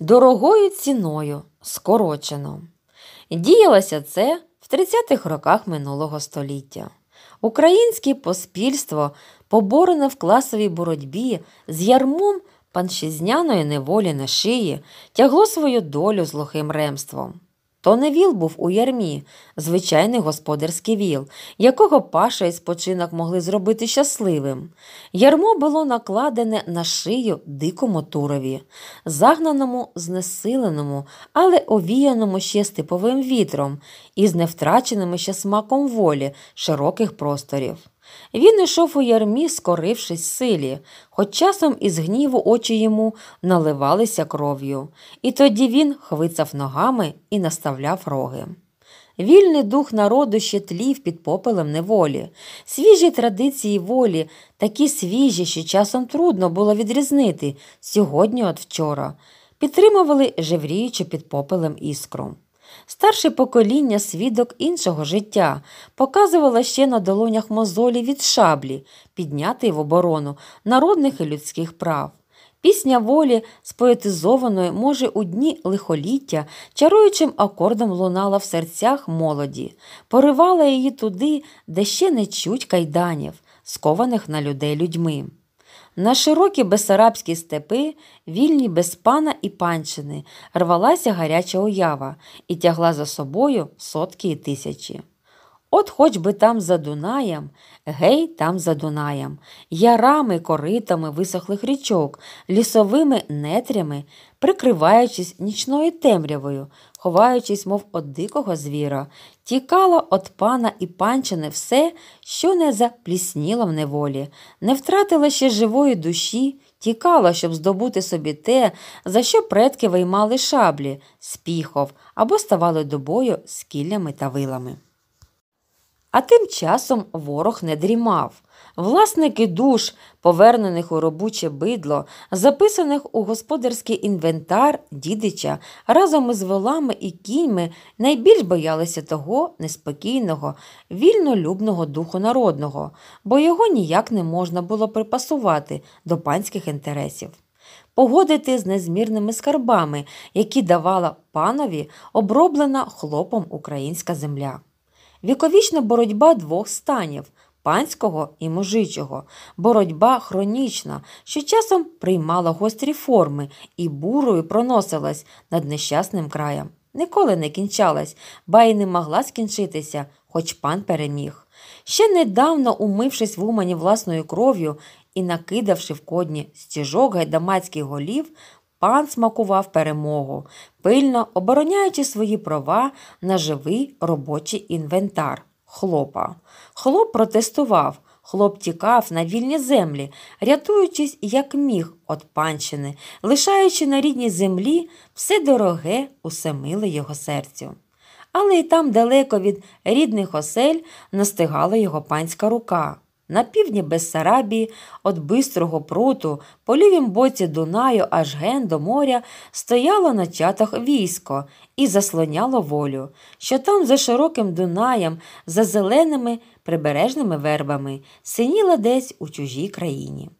дорогою ціною скорочено. Діялося це в 30-х роках минулого століття. Українське поспільство поборене в класовій боротьбі з ярмом паншизняної неволі на шиї, тягло свою долю з лохим ремством. То не віл був у ярмі, звичайний господарський віл, якого паша і спочинок могли зробити щасливим. Ярмо було накладене на шию дикому турові, загнаному, знесиленому, але овіяному ще степовим вітром і з невтраченими ще смаком волі широких просторів. Він ішов у ярмі, скорившись силі, хоч часом із гніву очі йому наливалися кров'ю, і тоді він хвицав ногами і наставляв роги. Вільний дух народу ще тлів під попелем неволі, свіжі традиції волі, такі свіжі, що часом трудно було відрізнити сьогодні, от вчора, підтримували жевріючи під попелем іскру. Старше покоління свідок іншого життя показувало ще на долонях мозолі від шаблі, піднятий в оборону народних і людських прав. Пісня волі, споетизованої, може, у дні лихоліття чаруючим акордом лунала в серцях молоді, поривала її туди, де ще не чуть кайданів, скованих на людей людьми. На широкі бесарабські степи, вільні без пана і панщини, рвалася гаряча уява і тягла за собою сотки і тисячі. От хоч би там за Дунаєм, гей там за Дунаєм, ярами, коритами висохлих річок, лісовими нетрями, прикриваючись нічною темрявою, ховаючись, мов од дикого звіра, тікало от пана і панчини все, що не заплісніло в неволі, не втратило ще живої душі. тікало, щоб здобути собі те, за що предки виймали шаблі, спіхов або ставали добою бою з кіллями та вилами. А тим часом ворог не дрімав. Власники душ, повернених у робоче бидло, записаних у господарський інвентар дідича разом із волами і кіньми, найбільш боялися того неспокійного, вільнолюбного духу народного, бо його ніяк не можна було припасувати до панських інтересів. Погодити з незмірними скарбами, які давала панові оброблена хлопом українська земля. Віковічна боротьба двох станів панського і мужичого, боротьба хронічна, що часом приймала гострі форми і бурою проносилась над нещасним краєм. Ніколи не кінчалась, ба й не могла скінчитися, хоч пан переміг. Ще недавно, умившись в умані власною кров'ю і накидавши в кодні стіжок гайдамацьких голів, пан смакував перемогу, пильно обороняючи свої права на живий робочий інвентар хлопа. Хлоп протестував. Хлоп тікав на вільні землі, рятуючись, як міг від панщини, лишаючи на рідній землі все дороге, усе миле його серцю. Але й там, далеко від рідних осель, настигала його панська рука. На півдні Бессарабії, від бистрого пруту, по лівім боці Дунаю, аж ген до моря, стояло на чатах військо і заслоняло волю, що там за широким Дунаєм, за зеленими прибережними вербами, синіла десь у чужій країні.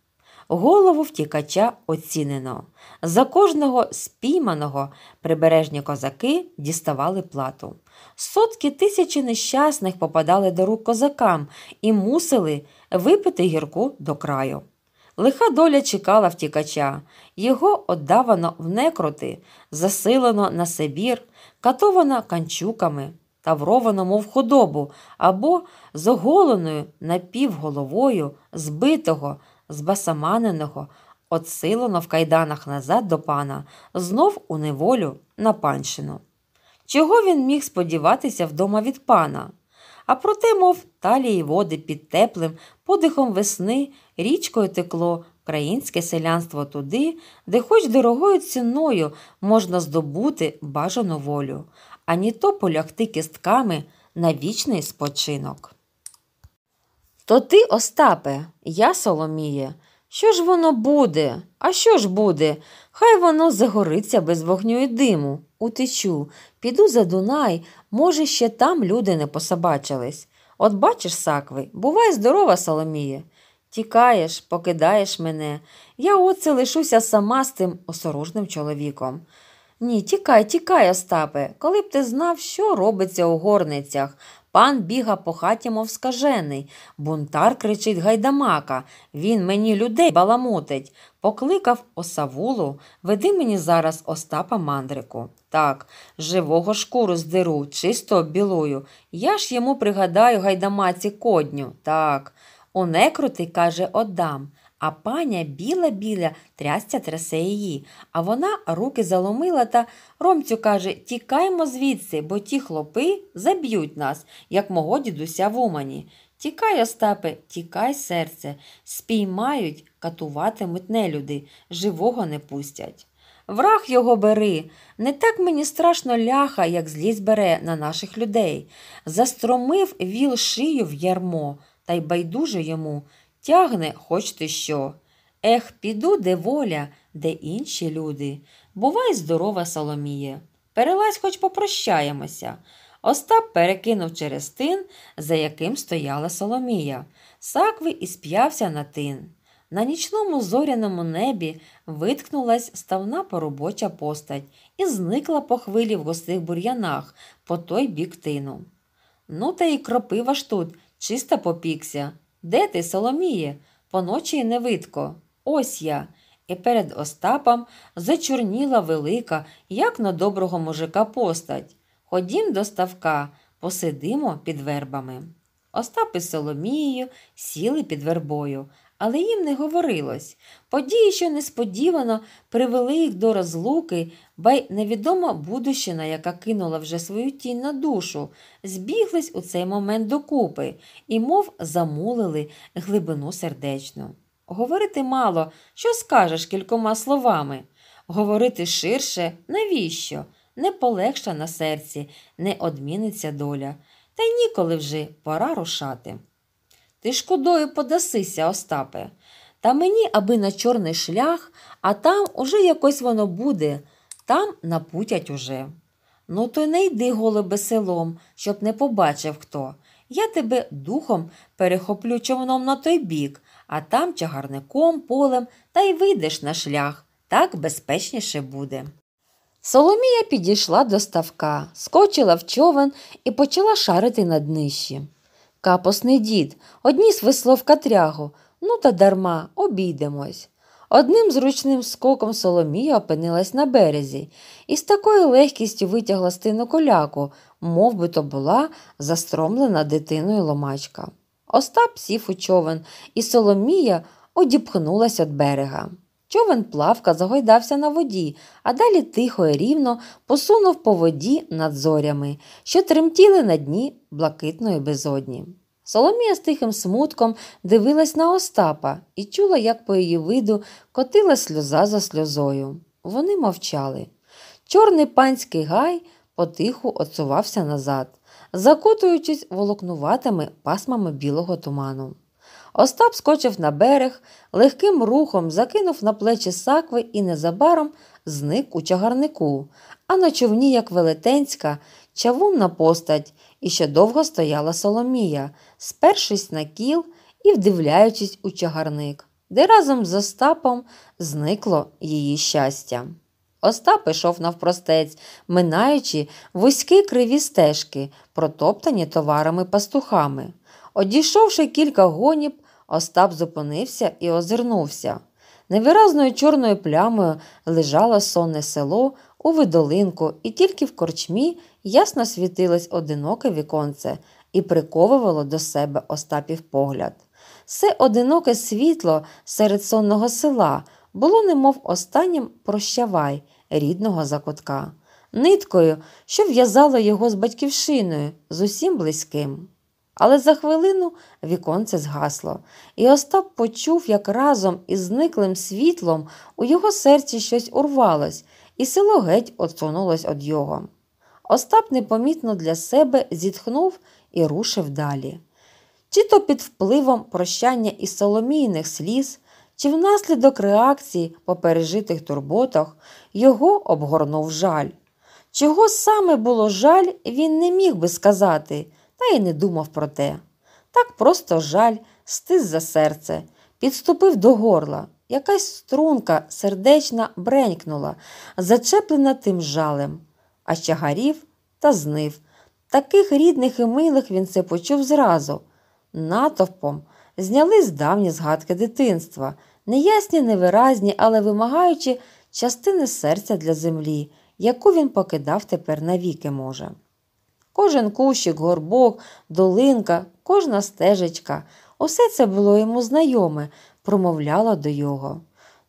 Голову втікача оцінено. За кожного спійманого прибережні козаки діставали плату. Сотки тисячі нещасних попадали до рук козакам і мусили випити гірку до краю. Лиха доля чекала втікача, його отдавано в некроти, засилено на Сибір, катовано канчуками, тавровано, мов худобу, або з оголеною напівголовою збитого, збасаманеного, отсилено в кайданах назад до пана, знов у неволю на панщину. Чого він міг сподіватися вдома від пана? а проте, мов талії води під теплим подихом весни річкою текло українське селянство туди, де хоч дорогою ціною можна здобути бажану волю, ані то полягти кістками на вічний спочинок. То ти, Остапе, я Соломіє. Що ж воно буде? А що ж буде? Хай воно загориться без вогню і диму. Утечу, піду за Дунай, Може, ще там люди не пособачились. От бачиш, сакви, бувай здорова, Соломіє. Тікаєш, покидаєш мене. Я оце лишуся сама з тим осорожним чоловіком. Ні, тікай, тікай, Остапе, коли б ти знав, що робиться у горницях, Пан біга по хаті, мов скажений. Бунтар кричить гайдамака. Він мені людей баламутить. Покликав осавулу, веди мені зараз Остапа мандрику. Так, живого шкуру здеру, чисто білую. Я ж йому пригадаю гайдамаці кодню. Так. У некрутий, каже оддам а паня біла біля трясця трясе її. А вона руки заломила та Ромцю каже Тікаймо звідси, бо ті хлопи заб'ють нас, як мого дідуся в Умані. Тікай, Остапе, тікай, серце, спіймають, катуватимуть нелюди, живого не пустять. Враг його бери, не так мені страшно ляха, як злість бере на наших людей. Застромив віл шию в ярмо, та й байдуже йому тягне хоч ти що. Ех, піду, де воля, де інші люди. Бувай здорова, Соломіє. Перелазь, хоч попрощаємося. Остап перекинув через тин, за яким стояла Соломія. Сакви і сп'явся на тин. На нічному зоряному небі виткнулась ставна поробоча постать і зникла по хвилі в густих бур'янах по той бік тину. Ну, та й кропива ж тут, чисто попікся, де ти, Соломіє? Поночі невидко. Ось я. І перед Остапом зачорніла велика, як на доброго мужика постать. Ходім до ставка, посидимо під вербами. Остап із Соломією сіли під вербою, але їм не говорилось. Події, що несподівано привели їх до розлуки, ба й невідома будущина, яка кинула вже свою тінь на душу, збіглись у цей момент докупи і, мов замулили глибину сердечну. Говорити мало, що скажеш кількома словами. Говорити ширше, навіщо? Не полегша на серці, не одміниться доля. Та й ніколи вже пора рушати. Ти шкодою подасися, Остапе, та мені, аби на чорний шлях, а там уже якось воно буде, там напутять уже. Ну, то й не йди голубе селом, щоб не побачив хто. Я тебе духом перехоплю човном на той бік, а там чагарником, полем та й вийдеш на шлях. Так безпечніше буде. Соломія підійшла до ставка, скочила в човен і почала шарити на днищі. Капосний дід, одніс весло в катрягу, ну та дарма обійдемось. Одним зручним скоком Соломія опинилась на березі і з такою легкістю витягла стину коляку, мов би то була застромлена дитиною ломачка. Остап сів у човен, і Соломія одіпхнулась від берега. Човен плавка загойдався на воді, а далі тихо і рівно посунув по воді над зорями, що тремтіли на дні блакитної безодні. Соломія з тихим смутком дивилась на Остапа і чула, як по її виду котила сльоза за сльозою. Вони мовчали. Чорний панський гай потиху отсувався назад, закутуючись волокнуватими пасмами білого туману. Остап скочив на берег, легким рухом закинув на плечі сакви і незабаром зник у чагарнику, а на човні, як велетенська, чавунна постать і ще довго стояла Соломія, спершись на кіл і вдивляючись у чагарник, де разом з Остапом зникло її щастя. Остап ішов навпростець, минаючи вузькі криві стежки, протоптані товарами пастухами. Одійшовши кілька гоніб, Остап зупинився і озирнувся. Невиразною чорною плямою лежало сонне село у видолинку, і тільки в корчмі ясно світилось одиноке віконце і приковувало до себе Остапів погляд. Це одиноке світло серед сонного села було немов останнім прощавай рідного закутка, ниткою, що в'язало його з батьківщиною з усім близьким. Але за хвилину віконце згасло, і Остап почув, як разом із зниклим світлом у його серці щось урвалось, і село геть отсунулось від його. Остап непомітно для себе зітхнув і рушив далі. Чи то під впливом прощання із соломійних сліз, чи внаслідок реакції по пережитих турботах його обгорнув жаль. Чого саме було жаль, він не міг би сказати та й не думав про те. Так просто жаль, стис за серце, підступив до горла. Якась струнка сердечна бренькнула, зачеплена тим жалем, а чагарів та знив. Таких рідних і милих він це почув зразу. Натовпом зняли з давні згадки дитинства, неясні, невиразні, але вимагаючи частини серця для землі, яку він покидав тепер навіки може кожен кущик, горбок, долинка, кожна стежечка. Усе це було йому знайоме, промовляла до його.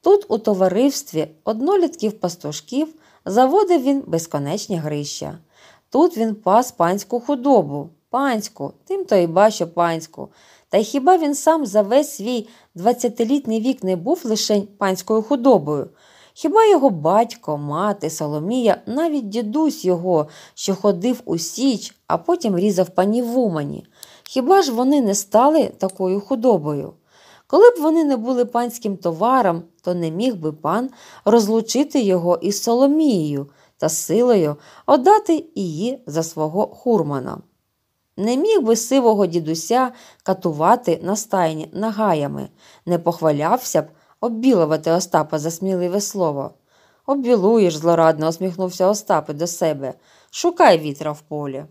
Тут, у товаристві однолітків пастушків, заводив він безконечні грища. Тут він пас панську худобу, панську, тим то й ба, що панську. Та й хіба він сам за весь свій двадцятилітний вік не був лише панською худобою? Хіба його батько, мати, Соломія, навіть дідусь його, що ходив у Січ, а потім різав пані в Хіба ж вони не стали такою худобою? Коли б вони не були панським товаром, то не міг би пан розлучити його із Соломією та силою отдати її за свого хурмана. Не міг би сивого дідуся катувати на стайні нагаями, не похвалявся б оббілувати Остапа за сміливе слово. Оббілуєш, злорадно усміхнувся Остап до себе. Шукай вітра в полі.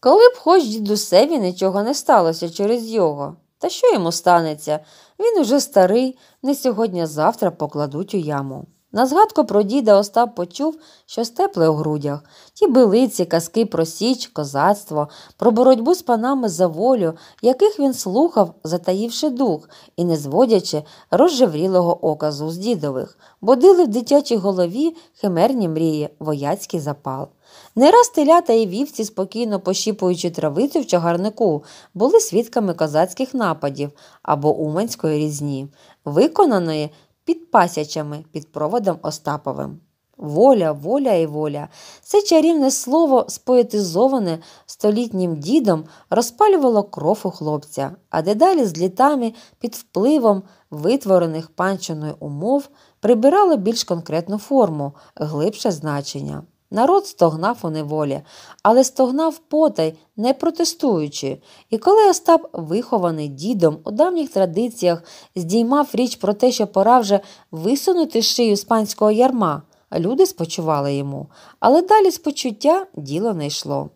Коли б хоч дідусеві нічого не сталося через його, та що йому станеться? Він уже старий, не сьогодні-завтра покладуть у яму. На згадку про діда Остап почув, що степле у грудях, ті билиці, казки про січ, козацтво, про боротьбу з панами за волю, яких він слухав, затаївши дух і не зводячи розжеврілого оказу з дідових, будили в дитячій голові химерні мрії, вояцький запал. Не раз телята і вівці, спокійно пощіпуючи травицю в чагарнику, були свідками козацьких нападів або уманської різні, виконаної під пасячами під проводом Остаповим. Воля, воля і воля. Це чарівне слово, споетизоване столітнім дідом, розпалювало кров у хлопця, а дедалі з літами під впливом витворених панчиною умов прибирало більш конкретну форму, глибше значення. Народ стогнав у неволі, але стогнав потай, не протестуючи. І коли Остап, вихований дідом, у давніх традиціях здіймав річ про те, що пора вже висунути шию з панського ярма, люди спочували йому, але далі спочуття діло не йшло.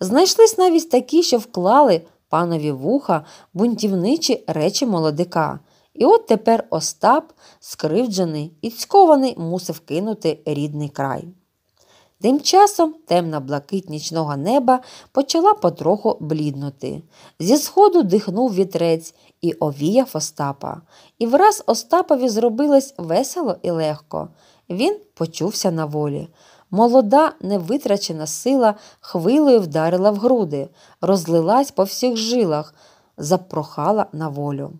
Знайшлись навіть такі, що вклали панові вуха бунтівничі речі молодика. І от тепер Остап, скривджений і цькований, мусив кинути рідний край. Тим часом темна блакить нічного неба почала потроху бліднути. Зі сходу дихнув вітрець і овіяв Остапа. І враз Остапові зробилось весело і легко. Він почувся на волі. Молода, невитрачена сила хвилою вдарила в груди, розлилась по всіх жилах, запрохала на волю.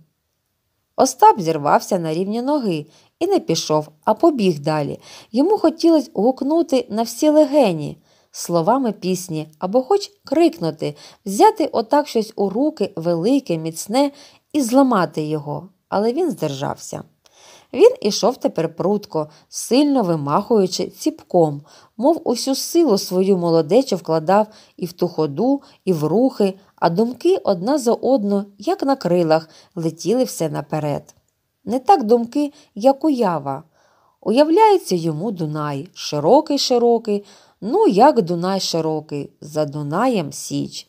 Остап зірвався на рівні ноги і не пішов, а побіг далі. Йому хотілося гукнути на всі легені. Словами пісні або хоч крикнути, взяти отак щось у руки велике, міцне і зламати його, але він здержався. Він ішов тепер прутко, сильно вимахуючи ціпком, мов усю силу свою молодечу вкладав і в ту ходу, і в рухи, а думки одна за одну, як на крилах, летіли все наперед не так думки, як уява. Уявляється йому Дунай, широкий, широкий, ну як Дунай широкий, за Дунаєм Січ.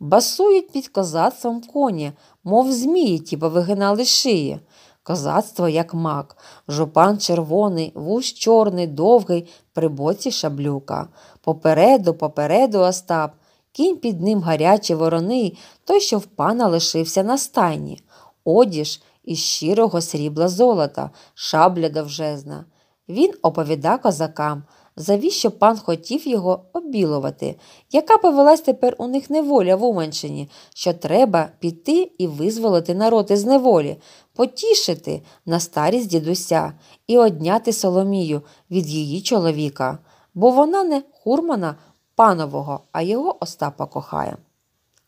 Басують під козацтвом коні, мов змії, ті вигинали шиї. Козацтво, як мак, жупан червоний, вуз чорний, довгий, при боці шаблюка. Попереду, попереду Остап, кінь під ним гарячий вороний, той, що в пана лишився на стайні. Одіж, із щирого срібла золота, шабля довжезна. Він оповіда козакам, завіщо пан хотів його обілувати, яка повелась тепер у них неволя в Уманщині, що треба піти і визволити народ із неволі, потішити на старість дідуся і одняти Соломію від її чоловіка, бо вона не хурмана панового, а його Остапа кохає.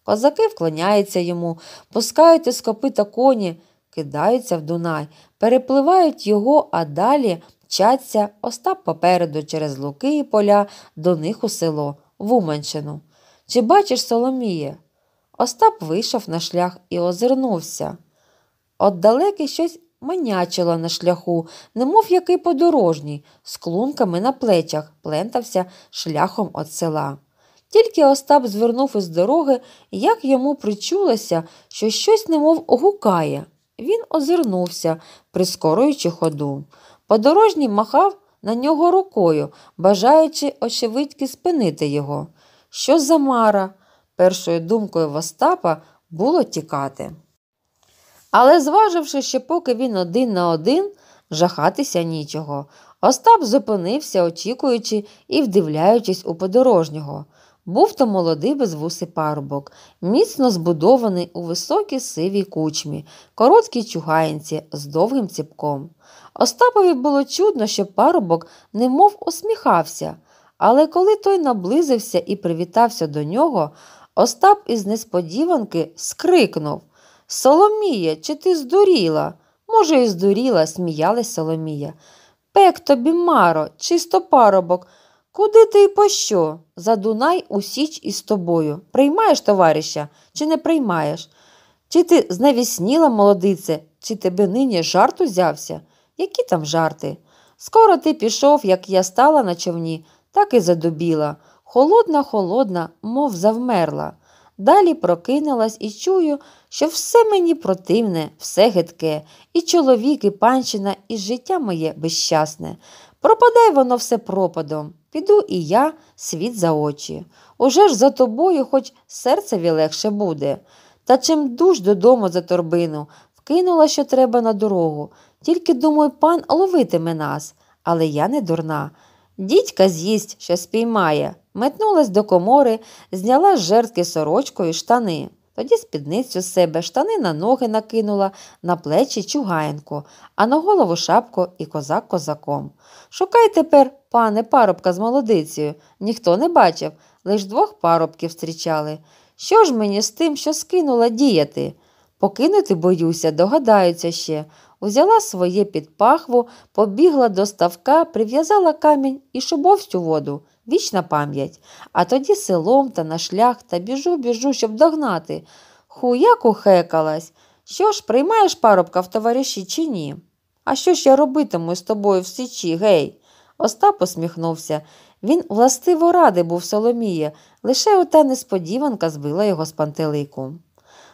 Козаки вклоняються йому, пускають із копита коні кидаються в Дунай, перепливають його, а далі мчаться Остап попереду через луки і поля до них у село, в Уманщину. Чи бачиш Соломіє? Остап вийшов на шлях і озирнувся. От щось манячило на шляху, немов який подорожній, з клунками на плечах плентався шляхом от села. Тільки Остап звернув із дороги, як йому причулося, що щось немов гукає. Він озирнувся, прискорюючи ходу. Подорожній махав на нього рукою, бажаючи очевидьки спинити його. Що за мара? Першою думкою Остапа було тікати. Але, зваживши, що поки він один на один, жахатися нічого, Остап зупинився, очікуючи і вдивляючись у подорожнього. Був то молодий безвусий парубок, міцно збудований у високій сивій кучмі, короткій чугаєнці з довгим ціпком. Остапові було чудно, що парубок немов усміхався, але коли той наблизився і привітався до нього, Остап із несподіванки скрикнув Соломія, чи ти здуріла? Може, і здуріла, сміялась Соломія. Пек тобі, маро, чисто парубок. Куди ти і по За Дунай у Січ із тобою. Приймаєш, товариша, чи не приймаєш? Чи ти знавісніла, молодице, чи тебе нині жарт узявся? Які там жарти? Скоро ти пішов, як я стала на човні, так і задубіла. Холодна, холодна, мов завмерла. Далі прокинулась і чую, що все мені противне, все гидке, і чоловік, і панщина, і життя моє безщасне. Пропадай воно все пропадом. Піду і я світ за очі. Уже ж за тобою, хоч серцеві легше буде. Та чим дуж додому за торбину, вкинула, що треба на дорогу. Тільки, думаю, пан ловитиме нас, але я не дурна. Дідька з'їсть, що спіймає, метнулась до комори, зняла з жертки сорочкою штани. Тоді спідницю з себе, штани на ноги накинула, на плечі чугаєнко, а на голову шапку і козак козаком. Шукай тепер, пане, парубка з молодицею. Ніхто не бачив, лиш двох парубків зустрічали. Що ж мені з тим, що скинула, діяти? Покинути, боюся, догадаються ще. Узяла своє під пахву, побігла до ставка, прив'язала камінь і шубовстю воду вічна пам'ять, а тоді селом та на шлях та біжу, біжу, щоб догнати. Хуяк ухекалась. Що ж, приймаєш парубка в товариші чи ні? А що ж я робитиму з тобою в січі, гей? Остап усміхнувся. Він властиво радий був Соломіє, лише ота несподіванка збила його з пантелику.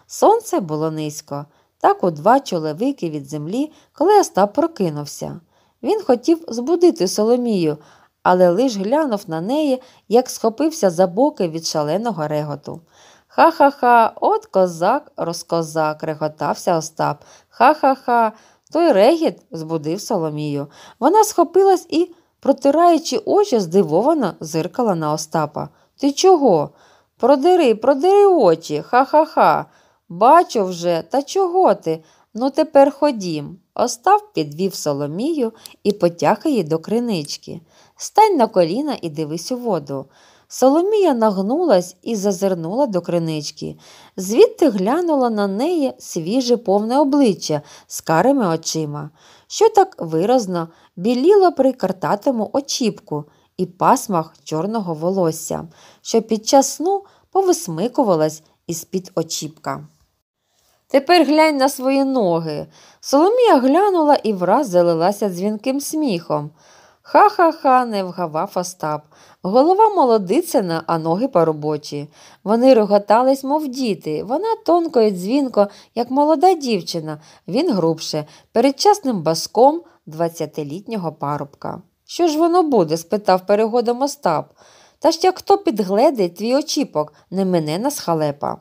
Сонце було низько, так у два чоловіки від землі, коли Остап прокинувся. Він хотів збудити Соломію, але лиш глянув на неї, як схопився за боки від шаленого реготу. Ха ха ха, от козак розкозак, реготався Остап. Ха ха ха. Той регіт збудив Соломію. Вона схопилась і, протираючи очі, здивовано зиркала на Остапа. Ти чого? Продери, продери очі, ха ха ха. Бачу вже, та чого ти? Ну, тепер ходім. Остав підвів Соломію і потяг її до кринички. Стань на коліна і дивись у воду. Соломія нагнулась і зазирнула до кринички, звідти глянула на неї свіже повне обличчя з карими очима, що так виразно біліло при картатому очіпку і пасмах чорного волосся, що під час сну повисмикувалась із під очіпка. Тепер глянь на свої ноги. Соломія глянула і враз залилася дзвінким сміхом. Ха ха ха, не вгавав Остап. Голова молодицина, а ноги поробочі. Вони реготались, мов діти. Вона тонко і дзвінко, як молода дівчина, він грубше, передчасним баском двадцятилітнього парубка. Що ж воно буде? спитав перегодом Остап. Та ще хто підгледить твій очіпок, не мене на схалепа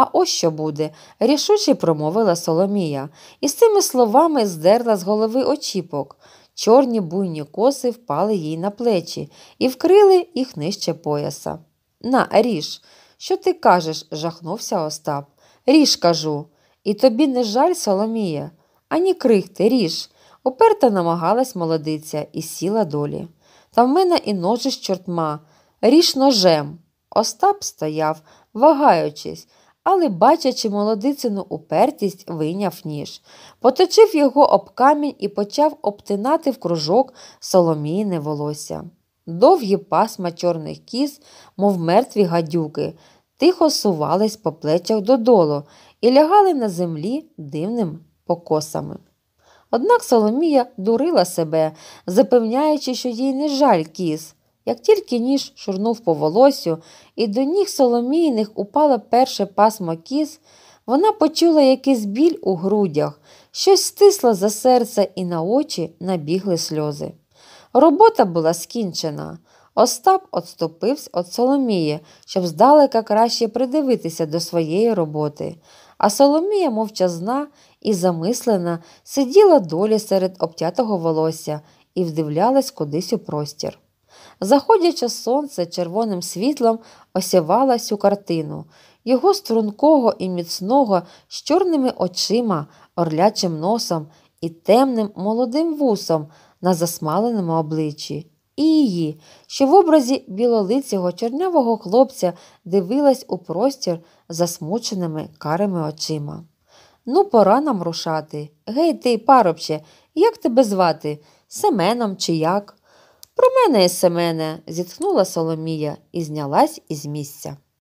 а ось що буде, рішуче промовила Соломія, і з цими словами здерла з голови очіпок. Чорні буйні коси впали їй на плечі і вкрили їх нижче пояса. На, ріж, що ти кажеш? жахнувся Остап. Ріж, кажу, і тобі не жаль, Соломія, ані крихти, ріж. Уперта намагалась молодиця і сіла долі. Та в мене і ножи з чортма, ріж ножем. Остап стояв, вагаючись, але, бачачи молодицину упертість, вийняв ніж, поточив його об камінь і почав обтинати в кружок соломійне волосся. Довгі пасма чорних кіз, мов мертві гадюки, тихо сувались по плечах додолу і лягали на землі дивним покосами. Однак Соломія дурила себе, запевняючи, що їй не жаль кіз. Як тільки ніж шурнув по волосю, і до ніг соломійних упала перше пасмо кіз, вона почула якийсь біль у грудях, щось стисло за серце і на очі набігли сльози. Робота була скінчена. Остап отступився від Соломії, щоб здалека краще придивитися до своєї роботи. А Соломія мовчазна і замислена, сиділа долі серед обтятого волосся і вдивлялась кудись у простір. Заходяче сонце червоним світлом осявало цю картину, його стрункого і міцного з чорними очима, орлячим носом і темним молодим вусом на засмаленому обличчі, і її, що в образі білолицього чорнявого хлопця дивилась у простір засмученими карими очима. Ну, пора нам рушати. Гей ти, парубче, як тебе звати? Семеном чи як? Про мене, Семене, зітхнула Соломія і знялась із місця.